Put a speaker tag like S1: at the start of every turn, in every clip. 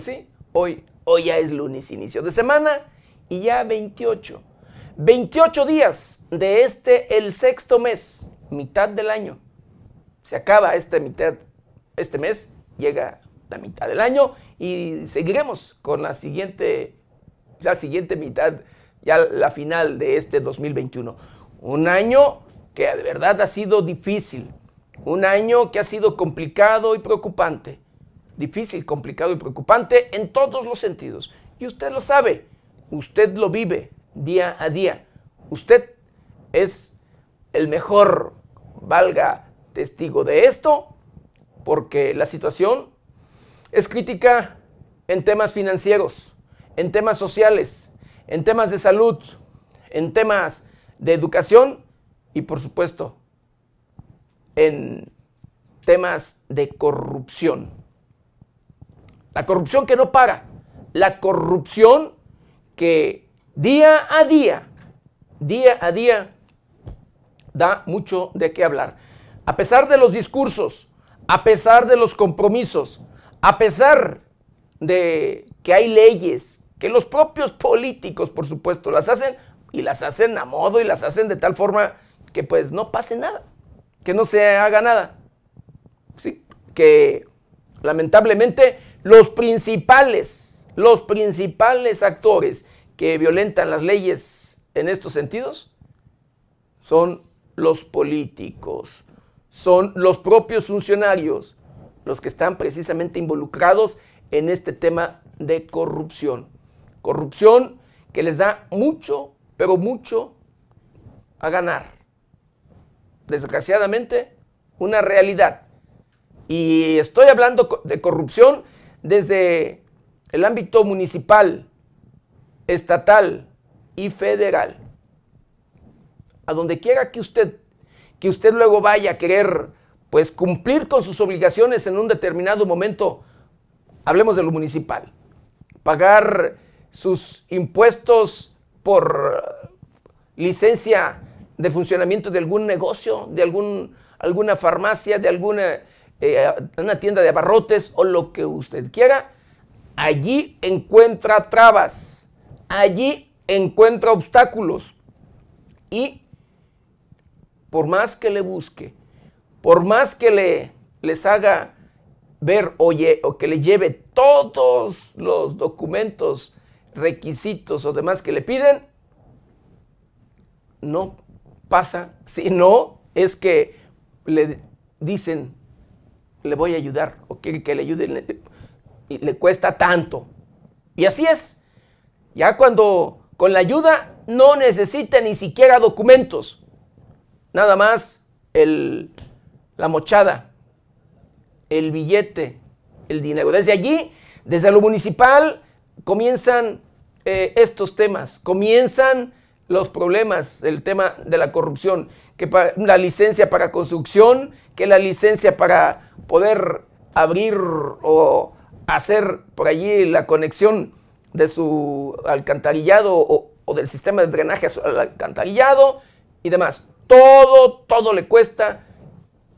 S1: ¿Sí? hoy, hoy ya es lunes, inicio de semana y ya 28. 28 días de este, el sexto mes, mitad del año. Se acaba esta mitad, este mes, llega la mitad del año y seguiremos con la siguiente, la siguiente mitad, ya la final de este 2021. Un año que de verdad ha sido difícil, un año que ha sido complicado y preocupante difícil, complicado y preocupante en todos los sentidos. Y usted lo sabe, usted lo vive día a día. Usted es el mejor, valga testigo de esto, porque la situación es crítica en temas financieros, en temas sociales, en temas de salud, en temas de educación y por supuesto en temas de corrupción. La corrupción que no para. La corrupción que día a día, día a día, da mucho de qué hablar. A pesar de los discursos, a pesar de los compromisos, a pesar de que hay leyes que los propios políticos, por supuesto, las hacen y las hacen a modo y las hacen de tal forma que pues no pase nada, que no se haga nada. Sí, que lamentablemente los principales, los principales actores que violentan las leyes en estos sentidos son los políticos, son los propios funcionarios los que están precisamente involucrados en este tema de corrupción. Corrupción que les da mucho, pero mucho a ganar. Desgraciadamente, una realidad. Y estoy hablando de corrupción desde el ámbito municipal, estatal y federal. A donde quiera que usted, que usted luego vaya a querer pues cumplir con sus obligaciones en un determinado momento, hablemos de lo municipal, pagar sus impuestos por licencia de funcionamiento de algún negocio, de algún, alguna farmacia, de alguna eh, una tienda de abarrotes o lo que usted quiera, allí encuentra trabas, allí encuentra obstáculos y por más que le busque, por más que le, les haga ver oye, o que le lleve todos los documentos, requisitos o demás que le piden, no pasa, si no es que le dicen le voy a ayudar o quiere que le ayude y le cuesta tanto. Y así es. Ya cuando con la ayuda no necesita ni siquiera documentos. Nada más el, la mochada, el billete, el dinero. Desde allí, desde lo municipal, comienzan eh, estos temas, comienzan los problemas, el tema de la corrupción, que para, la licencia para construcción, que la licencia para poder abrir o hacer por allí la conexión de su alcantarillado o, del sistema de drenaje al alcantarillado y demás. Todo, todo le cuesta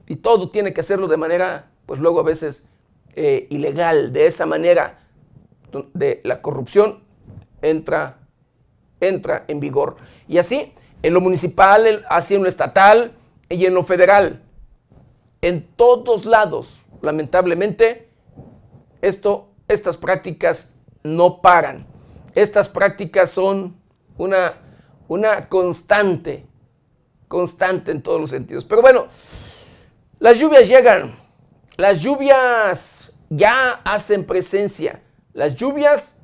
S1: y todo tiene que hacerlo de manera, pues luego a veces eh, ilegal, de esa manera de la corrupción entra, entra en vigor. Y así, en lo municipal, así en lo estatal y en lo federal en todos lados. Lamentablemente, esto, estas prácticas no paran. Estas prácticas son una, una constante, constante en todos los sentidos. Pero bueno, las lluvias llegan, las lluvias ya hacen presencia, las lluvias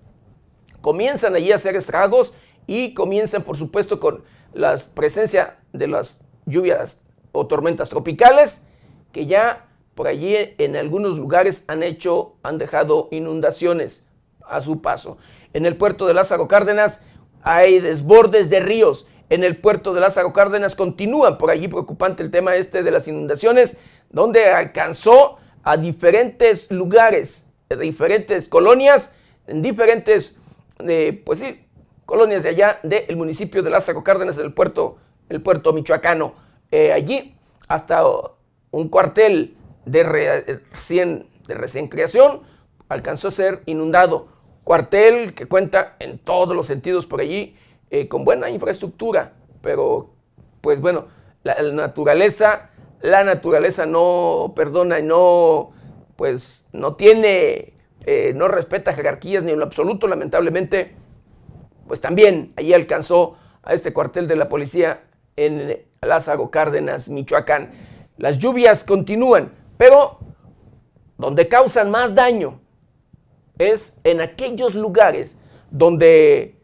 S1: comienzan allí a hacer estragos y comienzan, por supuesto, con la presencia de las lluvias o tormentas tropicales que ya por allí en algunos lugares han hecho, han dejado inundaciones a su paso. En el puerto de Lázaro Cárdenas hay desbordes de ríos. En el puerto de Lázaro Cárdenas continúa por allí preocupante el tema este de las inundaciones, donde alcanzó a diferentes lugares, diferentes colonias, en diferentes, eh, pues sí, colonias de allá del municipio de Lázaro Cárdenas, el puerto, el puerto michoacano. Eh, allí hasta un cuartel de eh, recién, de recién creación alcanzó a ser inundado. Cuartel que cuenta en todos los sentidos por allí eh, con buena infraestructura, pero pues bueno, la, naturaleza, la naturaleza no perdona y no, pues no tiene, eh, no respeta jerarquías ni en lo absoluto, lamentablemente, pues también allí alcanzó a este cuartel de la policía en Lázaro Cárdenas, Michoacán. Las lluvias continúan, pero donde causan más daño es en aquellos lugares donde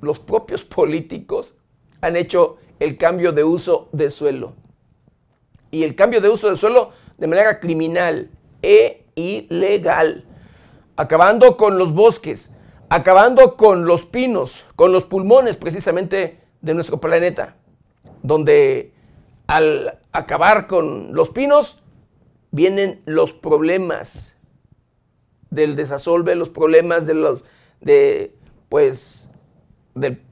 S1: los propios políticos han hecho el cambio de uso de suelo. Y el cambio de uso de suelo de manera criminal e ilegal. Acabando con los bosques, acabando con los pinos, con los pulmones precisamente de nuestro planeta, donde al acabar con los pinos, vienen los problemas del desasolve, los problemas de los, de, pues, de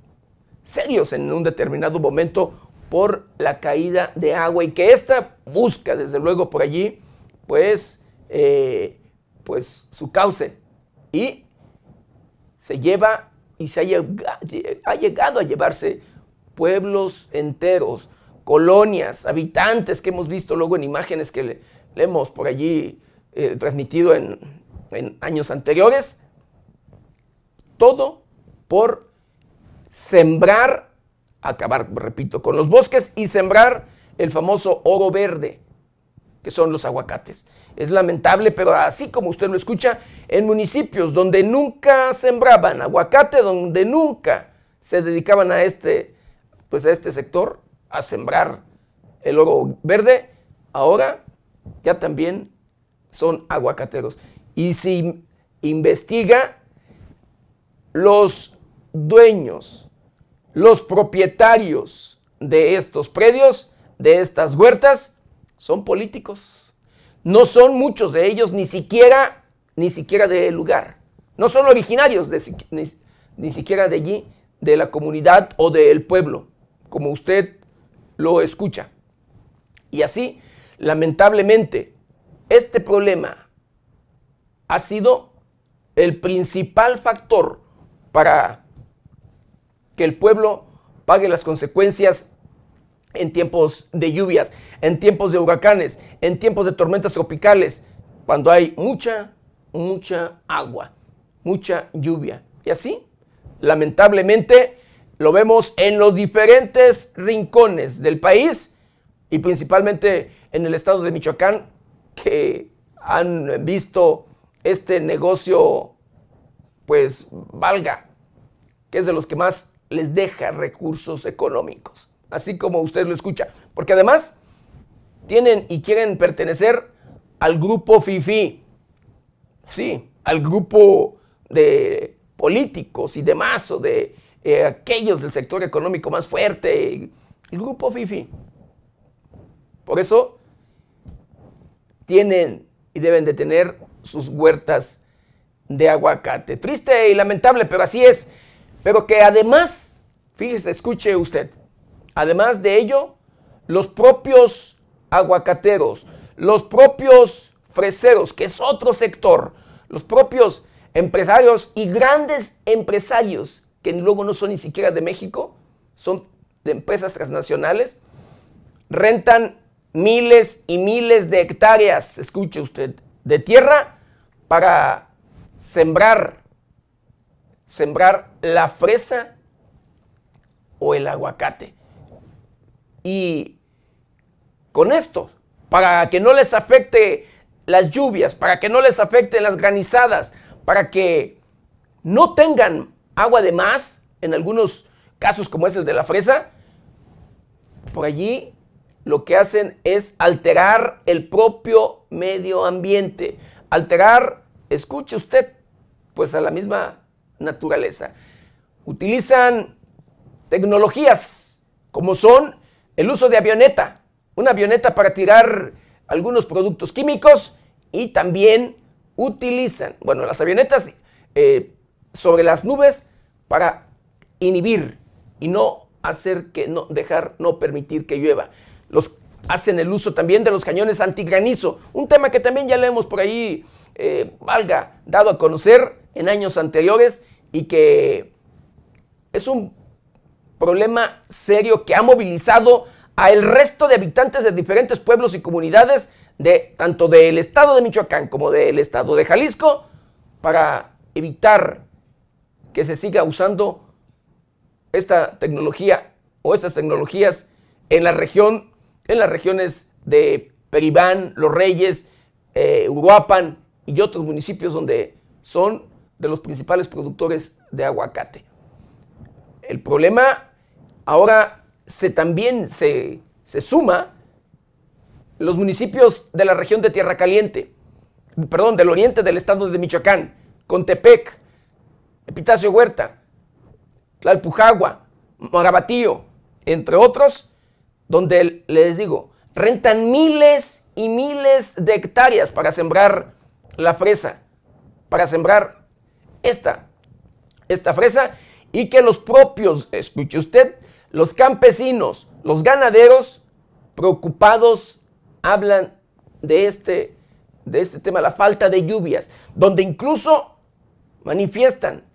S1: serios en un determinado momento por la caída de agua y que ésta busca, desde luego, por allí, pues, eh, pues su cauce y se lleva y se ha ha llegado a llevarse pueblos enteros, colonias, habitantes que hemos visto luego en imágenes que le, hemos por allí eh, transmitido en, años anteriores. Todo por sembrar, acabar, repito, con los bosques y sembrar el famoso oro verde, que son los aguacates. Es lamentable, pero así como usted lo escucha, en municipios donde nunca sembraban aguacate, donde nunca se dedicaban a este, pues a este sector, a sembrar el oro verde, ahora ya también son aguacateros. Y si investiga los dueños, los propietarios de estos predios, de estas huertas, son políticos. No son muchos de ellos, ni siquiera, ni siquiera del lugar. No son originarios ni, ni siquiera de allí, de la comunidad o del pueblo. Como usted lo escucha. Y así, lamentablemente, este problema ha sido el principal factor para que el pueblo pague las consecuencias en tiempos de lluvias, en tiempos de huracanes, en tiempos de tormentas tropicales, cuando hay mucha, mucha agua, mucha lluvia. Y así, lamentablemente, lo vemos en los diferentes rincones del país y principalmente en el estado de Michoacán que han visto este negocio pues valga, que es de los que más les deja recursos económicos, así como usted lo escucha, porque además tienen y quieren pertenecer al grupo FIFI, sí, al grupo de políticos y demás o de eh, aquellos del sector económico más fuerte, el grupo FIFI. Por eso tienen y deben de tener sus huertas de aguacate. Triste y lamentable, pero así es. Pero que además, fíjese, escuche usted, además de ello, los propios aguacateros, los propios freseros, que es otro sector, los propios empresarios y grandes empresarios que luego no son ni siquiera de México, son de empresas transnacionales, rentan miles y miles de hectáreas, escuche usted, de tierra para sembrar, sembrar la fresa o el aguacate. Y con esto, para que no les afecte las lluvias, para que no les afecten las granizadas, para que no tengan agua de más, en algunos casos como es el de la fresa, por allí lo que hacen es alterar el propio medio ambiente, alterar, escuche usted, pues a la misma naturaleza. Utilizan tecnologías como son el uso de avioneta, una avioneta para tirar algunos productos químicos y también utilizan, bueno, las avionetas eh, sobre las nubes para inhibir y no hacer que no dejar no permitir que llueva. Los hacen el uso también de los cañones antigranizo, un tema que también ya le hemos por ahí eh, valga dado a conocer en años anteriores y que es un problema serio que ha movilizado a el resto de habitantes de diferentes pueblos y comunidades de tanto del estado de Michoacán como del estado de Jalisco para evitar que se siga usando esta tecnología o estas tecnologías en la región, en las regiones de Peribán, Los Reyes, eh, Uruapan y otros municipios donde son de los principales productores de aguacate. El problema ahora se, también se, se suma los municipios de la región de Tierra Caliente, perdón, del oriente del estado de Michoacán, Contepec, Epitacio Huerta, Tlalpujagua, Morabatío, entre otros, donde les digo, rentan miles y miles de hectáreas para sembrar la fresa, para sembrar esta, esta fresa y que los propios, escuche usted, los campesinos, los ganaderos preocupados hablan de este, de este tema, la falta de lluvias, donde incluso manifiestan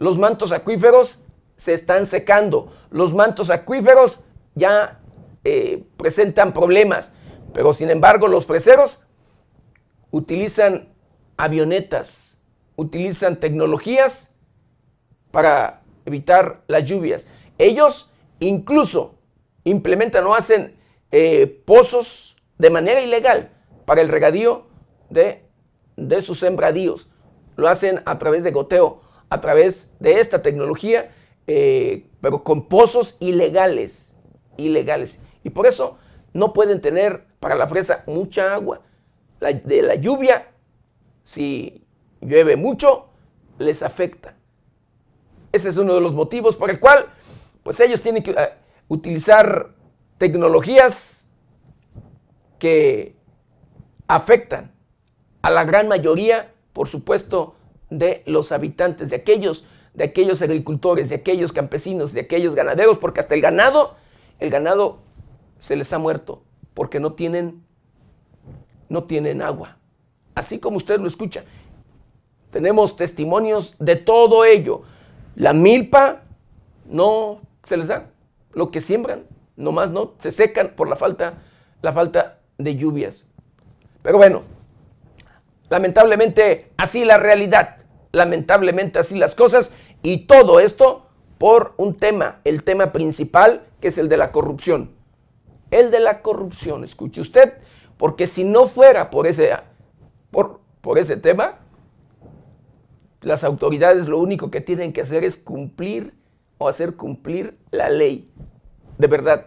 S1: los mantos acuíferos se están secando. Los mantos acuíferos ya eh, presentan problemas. Pero sin embargo, los preseros utilizan avionetas, utilizan tecnologías para evitar las lluvias. Ellos incluso implementan o hacen eh, pozos de manera ilegal para el regadío de, de sus sembradíos. Lo hacen a través de goteo a través de esta tecnología, eh, pero con pozos ilegales, ilegales. Y por eso no pueden tener para la fresa mucha agua. de la lluvia, si llueve mucho, les afecta. Ese es uno de los motivos por el cual, pues ellos tienen que eh, utilizar tecnologías que afectan a la gran mayoría, por supuesto, de los habitantes, de aquellos, de aquellos agricultores, de aquellos campesinos, de aquellos ganaderos, porque hasta el ganado, el ganado se les ha muerto porque no tienen, no tienen agua. Así como usted lo escucha, tenemos testimonios de todo ello. La milpa no se les da, lo que siembran, nomás no, se secan por la falta, la falta de lluvias. Pero bueno, lamentablemente así la realidad lamentablemente así las cosas y todo esto por un tema, el tema principal que es el de la corrupción. El de la corrupción, escuche usted, porque si no fuera por ese, por, ese tema, las autoridades lo único que tienen que hacer es cumplir o hacer cumplir la ley. De verdad.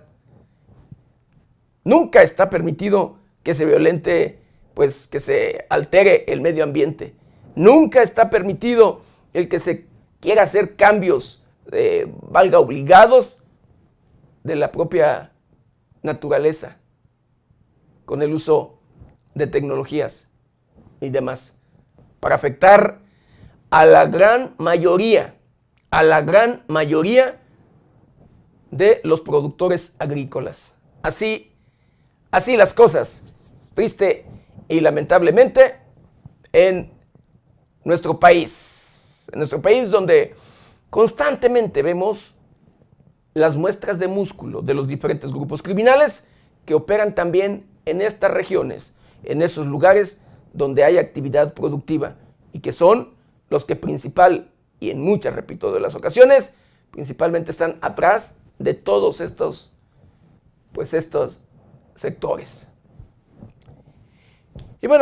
S1: Nunca está permitido que se violente, pues que se altere el medio ambiente. Nunca está permitido el que se quiera hacer cambios, eh, valga, obligados de la propia naturaleza, con el uso de tecnologías y demás, para afectar a la gran mayoría, a la gran mayoría de los productores agrícolas. Así, así las cosas, triste y lamentablemente, en nuestro país. En nuestro país donde constantemente vemos las muestras de músculo de los diferentes grupos criminales que operan también en estas regiones, en esos lugares donde hay actividad productiva y que son los que principal, y en muchas, repito, de las ocasiones, principalmente están atrás de todos estos, pues estos sectores. Y bueno,